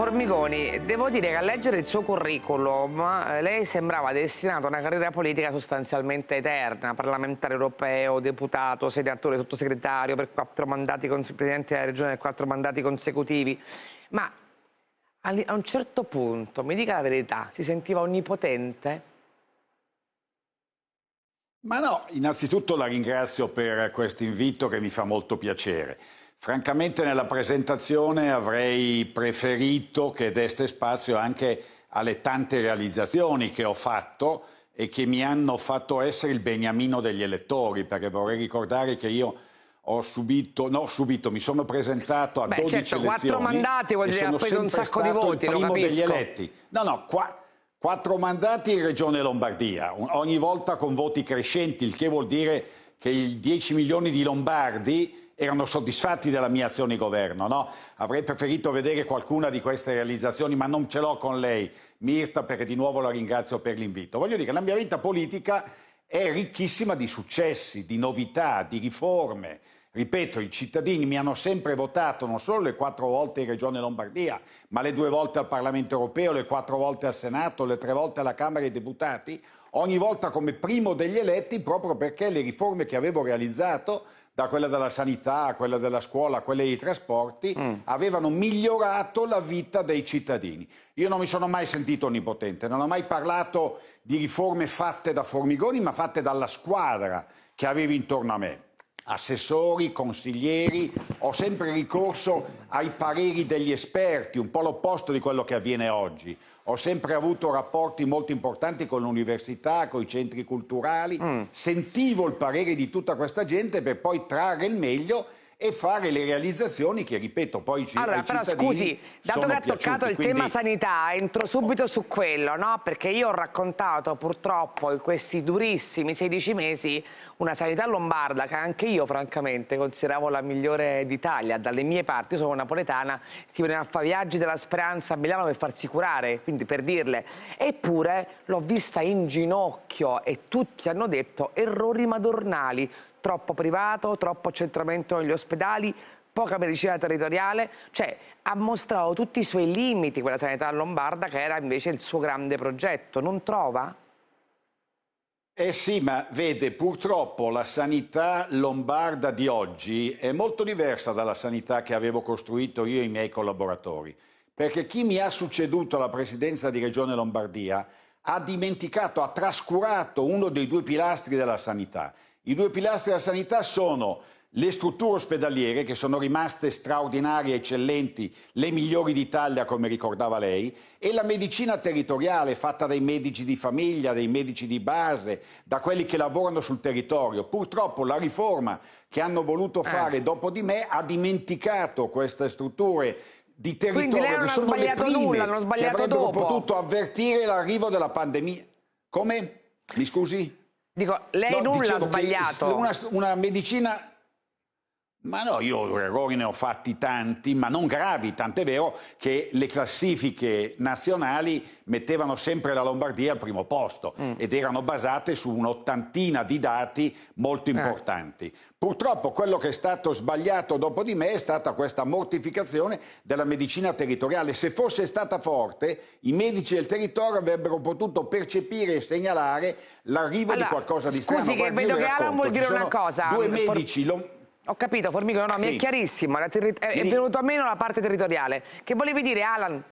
Formigoni, devo dire che a leggere il suo curriculum eh, lei sembrava destinato a una carriera politica sostanzialmente eterna, parlamentare europeo, deputato, senatore, sottosegretario per quattro mandati, presidente della regione per quattro mandati consecutivi, ma a un certo punto, mi dica la verità, si sentiva onnipotente? Ma no, innanzitutto la ringrazio per questo invito che mi fa molto piacere. Francamente nella presentazione avrei preferito che deste spazio anche alle tante realizzazioni che ho fatto e che mi hanno fatto essere il beniamino degli elettori, perché vorrei ricordare che io ho subito, no, subito, mi sono presentato a Beh, 12 certo, elezioni. Quattro mandati vuol dire ha preso un sacco di voti, il primo degli eletti. No, no, qua, quattro mandati in Regione Lombardia, ogni volta con voti crescenti, il che vuol dire che i 10 milioni di lombardi erano soddisfatti della mia azione di governo. No? Avrei preferito vedere qualcuna di queste realizzazioni, ma non ce l'ho con lei, Mirta, perché di nuovo la ringrazio per l'invito. Voglio dire, la mia vita politica è ricchissima di successi, di novità, di riforme. Ripeto, i cittadini mi hanno sempre votato non solo le quattro volte in Regione Lombardia, ma le due volte al Parlamento europeo, le quattro volte al Senato, le tre volte alla Camera dei Deputati, ogni volta come primo degli eletti proprio perché le riforme che avevo realizzato da quella della sanità quella della scuola quella dei trasporti, mm. avevano migliorato la vita dei cittadini. Io non mi sono mai sentito onnipotente, non ho mai parlato di riforme fatte da Formigoni, ma fatte dalla squadra che avevi intorno a me assessori, consiglieri, ho sempre ricorso ai pareri degli esperti, un po' l'opposto di quello che avviene oggi. Ho sempre avuto rapporti molto importanti con l'università, con i centri culturali, mm. sentivo il parere di tutta questa gente per poi trarre il meglio e fare le realizzazioni che, ripeto, poi ci Allora, però scusi, dato che ha toccato il quindi... tema sanità, entro subito su quello, no? Perché io ho raccontato purtroppo in questi durissimi 16 mesi una sanità lombarda che anche io francamente consideravo la migliore d'Italia, dalle mie parti, io sono napoletana, si veniva a fare viaggi della speranza a Milano per farsi curare, quindi per dirle, eppure l'ho vista in ginocchio e tutti hanno detto errori madornali, troppo privato, troppo accentramento negli ospedali, poca medicina territoriale, cioè ha mostrato tutti i suoi limiti quella sanità lombarda che era invece il suo grande progetto, non trova? Eh sì, ma vede, purtroppo la sanità lombarda di oggi è molto diversa dalla sanità che avevo costruito io e i miei collaboratori, perché chi mi ha succeduto alla presidenza di Regione Lombardia ha dimenticato, ha trascurato uno dei due pilastri della sanità, i due pilastri della sanità sono le strutture ospedaliere, che sono rimaste straordinarie, eccellenti, le migliori d'Italia, come ricordava lei, e la medicina territoriale, fatta dai medici di famiglia, dai medici di base, da quelli che lavorano sul territorio. Purtroppo la riforma che hanno voluto eh. fare dopo di me ha dimenticato queste strutture di territorio che sono le prime nulla, che avrebbero dopo. potuto avvertire l'arrivo della pandemia. Come? Mi scusi? Dico, lei no, nulla dicevo, ha sbagliato. Una, una medicina ma no, io errori ne ho fatti tanti, ma non gravi, tant'è vero che le classifiche nazionali mettevano sempre la Lombardia al primo posto mm. ed erano basate su un'ottantina di dati molto eh. importanti. Eh. Purtroppo quello che è stato sbagliato dopo di me è stata questa mortificazione della medicina territoriale. Se fosse stata forte, i medici del territorio avrebbero potuto percepire e segnalare l'arrivo allora, di qualcosa di strano. Scusi, che vedo che Alan vuol dire una cosa. Due medici... For... Ho capito, Formigolo, no, sì. mi è chiarissimo, è, è venuto a meno la parte territoriale. Che volevi dire, Alan?